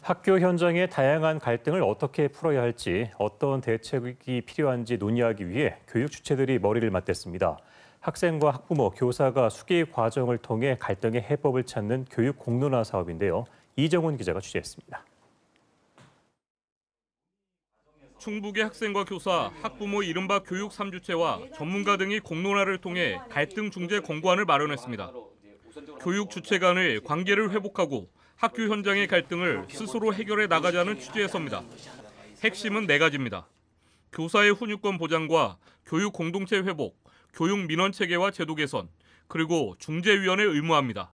학교 현장의 다양한 갈등을 어떻게 풀어야 할지, 어떤 대책이 필요한지 논의하기 위해 교육 주체들이 머리를 맞댔습니다. 학생과 학부모, 교사가 수기 과정을 통해 갈등의 해법을 찾는 교육 공론화 사업인데요. 이정훈 기자가 취재했습니다. 충북의 학생과 교사, 학부모 이른바 교육 3주체와 전문가 등이 공론화를 통해 갈등 중재 공관을 마련했습니다. 교육 주체 간의 관계를 회복하고 학교 현장의 갈등을 스스로 해결해 나가자는 취지에 섭니다. 핵심은 네 가지입니다. 교사의 훈육권 보장과 교육 공동체 회복, 교육 민원 체계와 제도 개선, 그리고 중재위원회 의무화입니다.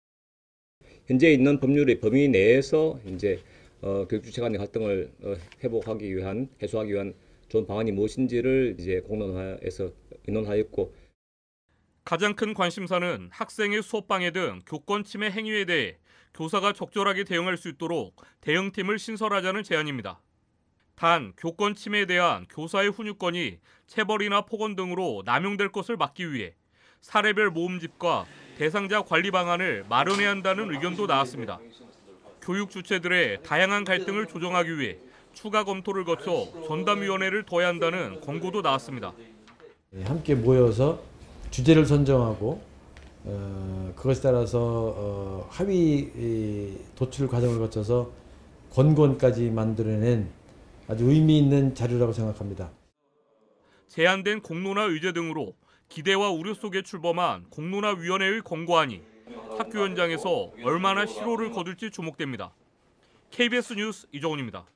현재 있는 법률의 범위 내에서 이제 어, 교육 주체 간의 갈등을 어, 회복하기 위한 해소하기 위한 좋은 방안이 무엇인지를 이제 공론화해서 의논하였고 가장 큰 관심사는 학생의 수업방해 등 교권 침해 행위에 대해 교사가 적절하게 대응할 수 있도록 대응팀을 신설하자는 제안입니다. 단, 교권 침해에 대한 교사의 훈육권이 체벌이나 폭언 등으로 남용될 것을 막기 위해 사례별 모음집과 대상자 관리 방안을 마련해야 한다는 의견도 나왔습니다. 교육 주체들의 다양한 갈등을 조정하기 위해 추가 검토를 거쳐 전담위원회를 둬야 한다는 권고도 나왔습니다. 네, 함께 모여서 주제를 선정하고 어, 그것에 따라서 어, 합의 도출 과정을 거쳐서 권고까지 만들어낸 아주 의미 있는 자료라고 생각합니다. 제한된 공론화 의제 등으로 기대와 우려 속에 출범한 공론화위원회의 권고안이 학교 현장에서 얼마나 실효를 거둘지 주목됩니다. KBS 뉴스 이정훈입니다.